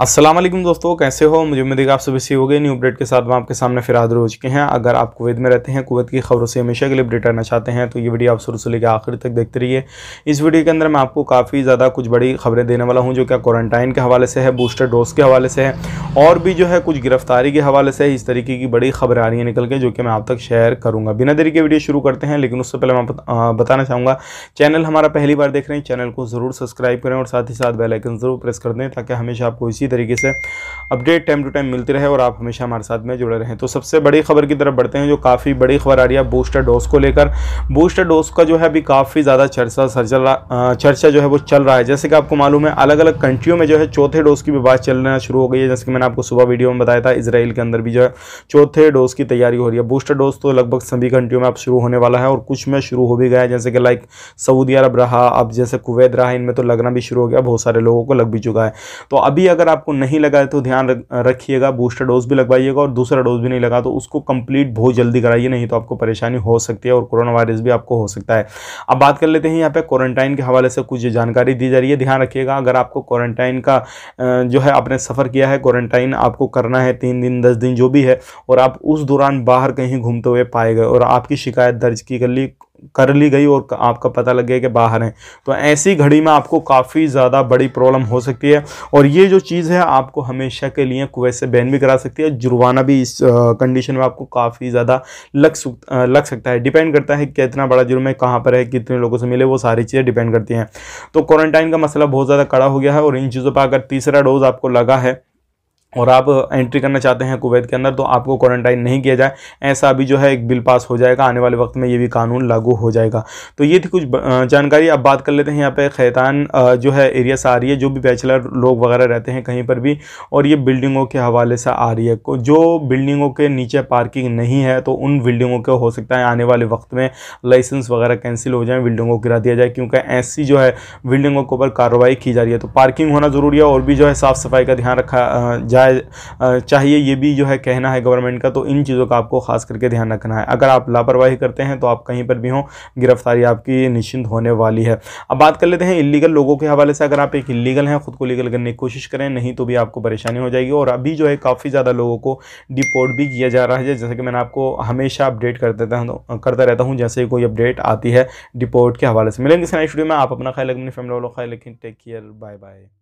असलम दोस्तों कैसे हो मुझे उम्मीद है आप सभी सी हो गए न्यू अपडेट के साथ मैं आपके सामने फिर हाजिर हो चुके हैं अगर आप कुवैत में रहते हैं कुवैत की खबरों से हमेशा के लिए अपडेट रहना चाहते हैं तो ये वीडियो आप शुरू से लेकर आखिर तक देखते रहिए इस वीडियो के अंदर मैं आपको काफ़ी ज़्यादा कुछ बड़ी खबरें देने वाला हूँ जो क्या क्वारंटाइन के हवाले से है बूस्टर डोज के हवाले से है और भी जो है कुछ गिरफ्तारी के हवाले से इस तरीके की बड़ी खबरें आ रही हैं निकल के जो कि मैं आप तक शेयर करूँगा बिना देरी के वीडियो शुरू करते हैं लेकिन उससे पहले मैं बताना चाहूँगा चैनल हमारा पहली बार देख रहे हैं चैनल को ज़रूर सब्सक्राइब करें और साथ ही साथ बेलाइकन ज़रूर प्रेस कर दें ताकि हमेशा आपको इसी अच्छी तरीके से अपडेट टाइम टू टाइम मिलती रहे और आप हमेशा हमारे साथ में जुड़े रहें तो सबसे बड़ी खबर की तरफ बढ़ते हैं जो काफ़ी बड़ी खबर आ रही है बूस्टर डोज को लेकर बूस्टर डोज का जो है अभी काफ़ी ज़्यादा चर्चा चर्चा चर्चा जो है वो चल रहा है जैसे कि आपको मालूम है अलग अलग कंट्रियों में जो है चौथे डोज की भी बात चलना शुरू हो गई है जैसे कि मैंने आपको सुबह वीडियो में बताया था इसराइल के अंदर भी जो है चौथे डोज की तैयारी हो रही है बूस्टर डोज तो लगभग सभी कंट्रियों में अब शुरू होने वाला है और कुछ में शुरू हो भी गया है जैसे कि लाइक सऊदी अरब रहा अब जैसे कुवैत रहा इनमें तो लगना भी शुरू हो गया बहुत सारे लोगों को लग भी चुका है तो अभी अगर आप आपको नहीं लगा है तो ध्यान रखिएगा बूस्टर डोज भी लगवाइएगा और दूसरा डोज भी नहीं लगा तो उसको कंप्लीट बहुत जल्दी कराइए नहीं तो आपको परेशानी हो सकती है और कोरोना वायरस भी आपको हो सकता है अब बात कर लेते हैं यहाँ पे क्वारंटाइन के हवाले से कुछ जानकारी दी जा रही है ध्यान रखिएगा अगर आपको क्वारंटाइन का जो है आपने सफ़र किया है क्वारंटाइन आपको करना है तीन दिन दस दिन जो भी है और आप उस दौरान बाहर कहीं घूमते हुए पाए गए और आपकी शिकायत दर्ज की गई कर ली गई और आपका पता लग गया कि बाहर हैं तो ऐसी घड़ी में आपको काफ़ी ज़्यादा बड़ी प्रॉब्लम हो सकती है और ये जो चीज़ है आपको हमेशा के लिए कुवैत से बैन भी करा सकती है जुर्माना भी इस कंडीशन में आपको काफ़ी ज़्यादा लग लग सकता है डिपेंड करता है कितना बड़ा जुर्म है कहाँ पर है कितने लोगों से मिले वो सारी चीज़ें डिपेंड करती हैं तो क्वारंटाइन का मसला बहुत ज़्यादा कड़ा हो गया है और इन चीज़ों पर अगर तीसरा डोज आपको लगा है और आप एंट्री करना चाहते हैं कुवैत के अंदर तो आपको क्वारंटाइन नहीं किया जाए ऐसा भी जो है एक बिल पास हो जाएगा आने वाले वक्त में ये भी कानून लागू हो जाएगा तो ये थी कुछ जानकारी अब बात कर लेते हैं यहाँ पे खैतान जो है एरिया से आ रही है जो भी बैचलर लोग वगैरह रहते हैं कहीं पर भी और ये बिल्डिंगों के हवाले से आ रही है जो बिल्डिंगों के नीचे पार्किंग नहीं है तो उन बिल्डिंगों के हो सकता है आने वाले वक्त में लाइसेंस वगैरह कैंसिल हो जाए बिल्डिंगों को गिरा दिया जाए क्योंकि ऐसी जो है बिल्डिंगों के ऊपर कार्रवाई की जा रही है तो पार्किंग होना ज़रूरी है और भी जो है साफ़ सफाई का ध्यान रखा जाए चाहे चाहिए ये भी जो है कहना है गवर्नमेंट का तो इन चीज़ों का आपको खास करके ध्यान रखना है अगर आप लापरवाही करते हैं तो आप कहीं पर भी हों गिरफ्तारी आपकी निश्चिंत होने वाली है अब बात कर लेते हैं इलीगल लोगों के हवाले से अगर आप एक इलीगल हैं ख़ुद को लीगल करने की कोशिश करें नहीं तो भी आपको परेशानी हो जाएगी और अभी जो है काफ़ी ज़्यादा लोगों को डिपोर्ट भी किया जा रहा है जैसे कि मैंने आपको हमेशा अपडेट कर देता हूँ करता रहता हूँ जैसे कोई अपडेट आती है डिपोर्ट के हवाले से मिलेंगे इस नई स्टूडियो में आप अपना ख्याल रखें फैमिली वालों का ख्याल रखें टेक केयर बाय बाय